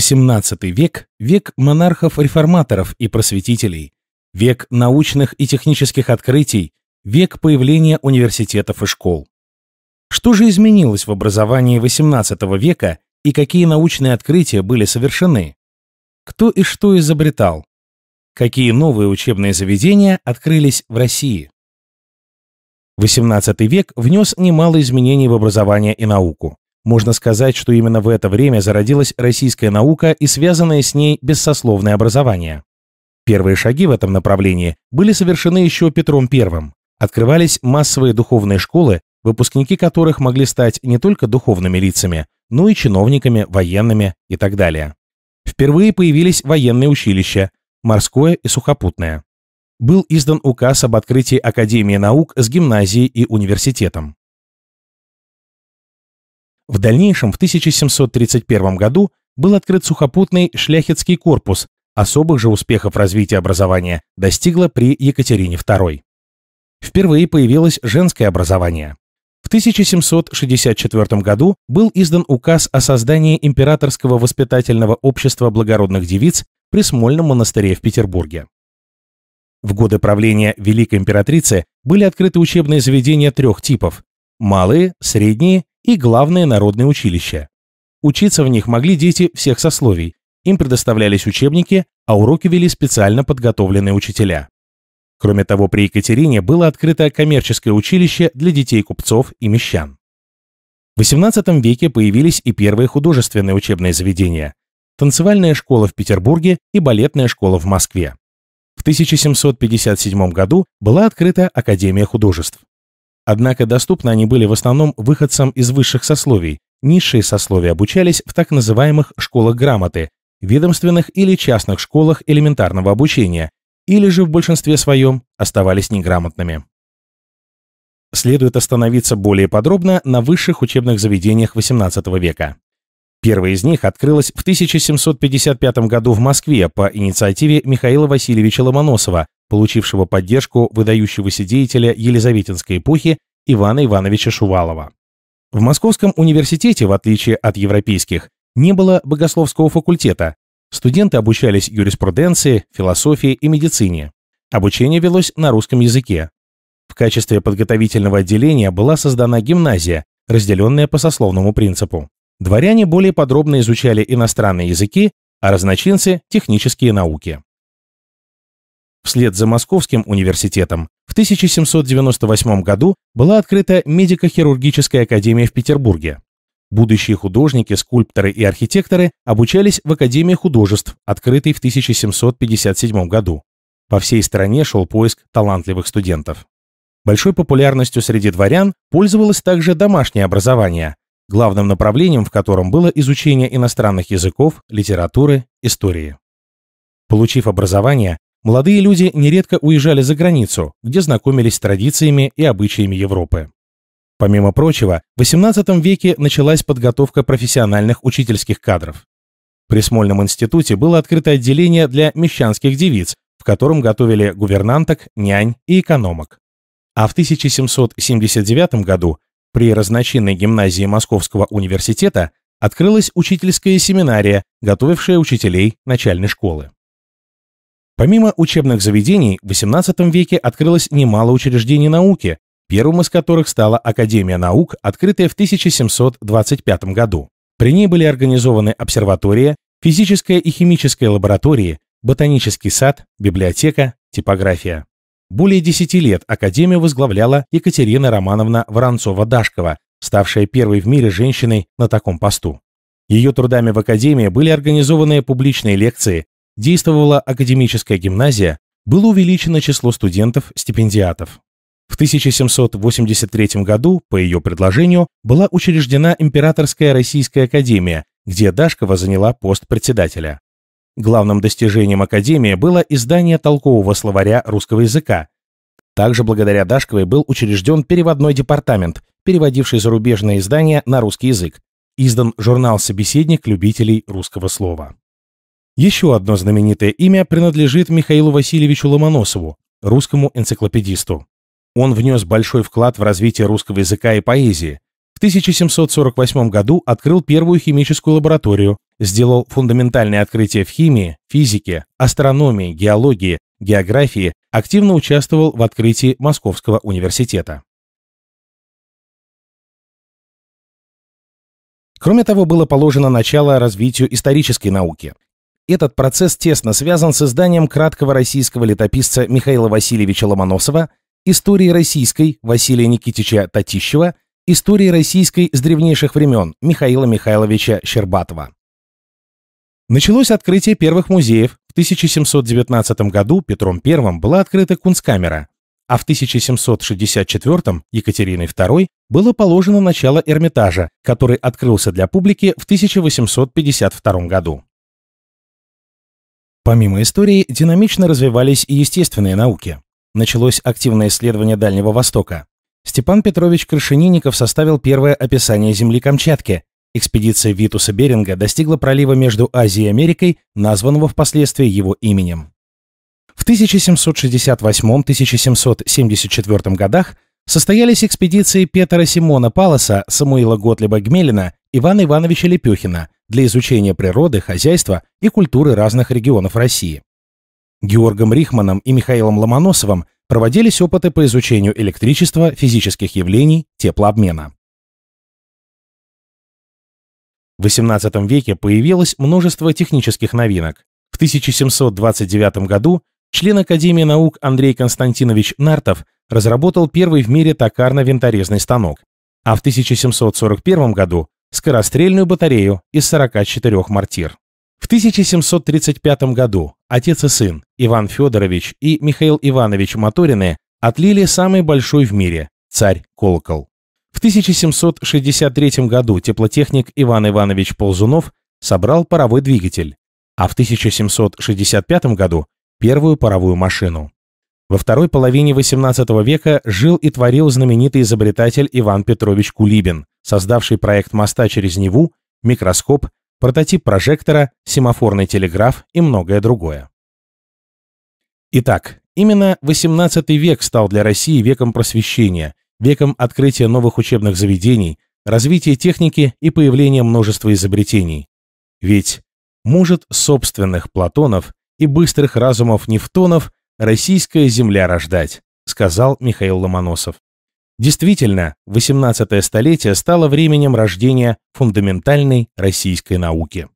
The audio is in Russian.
XVIII век – век монархов-реформаторов и просветителей, век научных и технических открытий, век появления университетов и школ. Что же изменилось в образовании XVIII века и какие научные открытия были совершены? Кто и что изобретал? Какие новые учебные заведения открылись в России? XVIII век внес немало изменений в образование и науку. Можно сказать, что именно в это время зародилась российская наука и связанное с ней бессословное образование. Первые шаги в этом направлении были совершены еще Петром I. Открывались массовые духовные школы, выпускники которых могли стать не только духовными лицами, но и чиновниками, военными и так далее. Впервые появились военные училища, морское и сухопутное. Был издан указ об открытии Академии наук с гимназией и университетом. В дальнейшем, в 1731 году, был открыт сухопутный шляхетский корпус, особых же успехов развития образования достигло при Екатерине II. Впервые появилось женское образование. В 1764 году был издан указ о создании императорского воспитательного общества благородных девиц при Смольном монастыре в Петербурге. В годы правления Великой императрицы были открыты учебные заведения трех типов – малые, средние и главное народное училище. Учиться в них могли дети всех сословий, им предоставлялись учебники, а уроки вели специально подготовленные учителя. Кроме того, при Екатерине было открыто коммерческое училище для детей купцов и мещан. В XVIII веке появились и первые художественные учебные заведения – танцевальная школа в Петербурге и балетная школа в Москве. В 1757 году была открыта Академия художеств. Однако доступны они были в основном выходцам из высших сословий. Низшие сословия обучались в так называемых школах грамоты, ведомственных или частных школах элементарного обучения, или же в большинстве своем оставались неграмотными. Следует остановиться более подробно на высших учебных заведениях XVIII века. Первое из них открылось в 1755 году в Москве по инициативе Михаила Васильевича Ломоносова получившего поддержку выдающегося деятеля Елизаветинской эпохи Ивана Ивановича Шувалова. В Московском университете, в отличие от европейских, не было богословского факультета. Студенты обучались юриспруденции, философии и медицине. Обучение велось на русском языке. В качестве подготовительного отделения была создана гимназия, разделенная по сословному принципу. Дворяне более подробно изучали иностранные языки, а разночинцы – технические науки. Вслед за Московским университетом в 1798 году была открыта медико-хирургическая академия в Петербурге. Будущие художники, скульпторы и архитекторы обучались в Академии художеств, открытой в 1757 году. По всей стране шел поиск талантливых студентов. Большой популярностью среди дворян пользовалось также домашнее образование, главным направлением в котором было изучение иностранных языков, литературы, истории. Получив образование, Молодые люди нередко уезжали за границу, где знакомились с традициями и обычаями Европы. Помимо прочего, в XVIII веке началась подготовка профессиональных учительских кадров. При Смольном институте было открыто отделение для мещанских девиц, в котором готовили гувернанток, нянь и экономок. А в 1779 году при разночинной гимназии Московского университета открылась учительская семинария, готовившая учителей начальной школы. Помимо учебных заведений, в XVIII веке открылось немало учреждений науки, первым из которых стала Академия наук, открытая в 1725 году. При ней были организованы обсерватория, физическая и химическая лаборатории, ботанический сад, библиотека, типография. Более 10 лет Академию возглавляла Екатерина Романовна Воронцова-Дашкова, ставшая первой в мире женщиной на таком посту. Ее трудами в Академии были организованы публичные лекции, действовала академическая гимназия, было увеличено число студентов-стипендиатов. В 1783 году, по ее предложению, была учреждена Императорская Российская Академия, где Дашкова заняла пост председателя. Главным достижением Академии было издание толкового словаря русского языка. Также благодаря Дашковой был учрежден переводной департамент, переводивший зарубежные издания на русский язык. Издан журнал «Собеседник любителей русского слова». Еще одно знаменитое имя принадлежит Михаилу Васильевичу Ломоносову, русскому энциклопедисту. Он внес большой вклад в развитие русского языка и поэзии. В 1748 году открыл первую химическую лабораторию, сделал фундаментальные открытия в химии, физике, астрономии, геологии, географии, активно участвовал в открытии Московского университета. Кроме того, было положено начало развитию исторической науки – этот процесс тесно связан с изданием краткого российского летописца Михаила Васильевича Ломоносова, истории российской Василия Никитича Татищева, истории российской с древнейших времен Михаила Михайловича Щербатова. Началось открытие первых музеев. В 1719 году Петром I была открыта Кунсткамера, а в 1764 Екатериной II было положено начало Эрмитажа, который открылся для публики в 1852 году. Помимо истории, динамично развивались и естественные науки. Началось активное исследование Дальнего Востока. Степан Петрович Крышенинников составил первое описание земли Камчатки. Экспедиция Витуса Беринга достигла пролива между Азией и Америкой, названного впоследствии его именем. В 1768-1774 годах состоялись экспедиции Петра Симона Паласа, Самуила Готлиба Гмелина, Ивана Ивановича Лепюхина для изучения природы, хозяйства и культуры разных регионов России. Георгом Рихманом и Михаилом Ломоносовым проводились опыты по изучению электричества, физических явлений, теплообмена. В XVIII веке появилось множество технических новинок. В 1729 году член Академии наук Андрей Константинович Нартов разработал первый в мире токарно-винторезный станок, а в 1741 году скорострельную батарею из 44 мортир. В 1735 году отец и сын Иван Федорович и Михаил Иванович Моторины отлили самый большой в мире – царь Колокол. В 1763 году теплотехник Иван Иванович Ползунов собрал паровой двигатель, а в 1765 году – первую паровую машину. Во второй половине XVIII века жил и творил знаменитый изобретатель Иван Петрович Кулибин, создавший проект моста через Неву, микроскоп, прототип прожектора, семафорный телеграф и многое другое. Итак, именно XVIII век стал для России веком просвещения, веком открытия новых учебных заведений, развития техники и появления множества изобретений. Ведь может собственных Платонов и быстрых разумов Нефтонов «Российская земля рождать», — сказал Михаил Ломоносов. Действительно, 18 столетие стало временем рождения фундаментальной российской науки.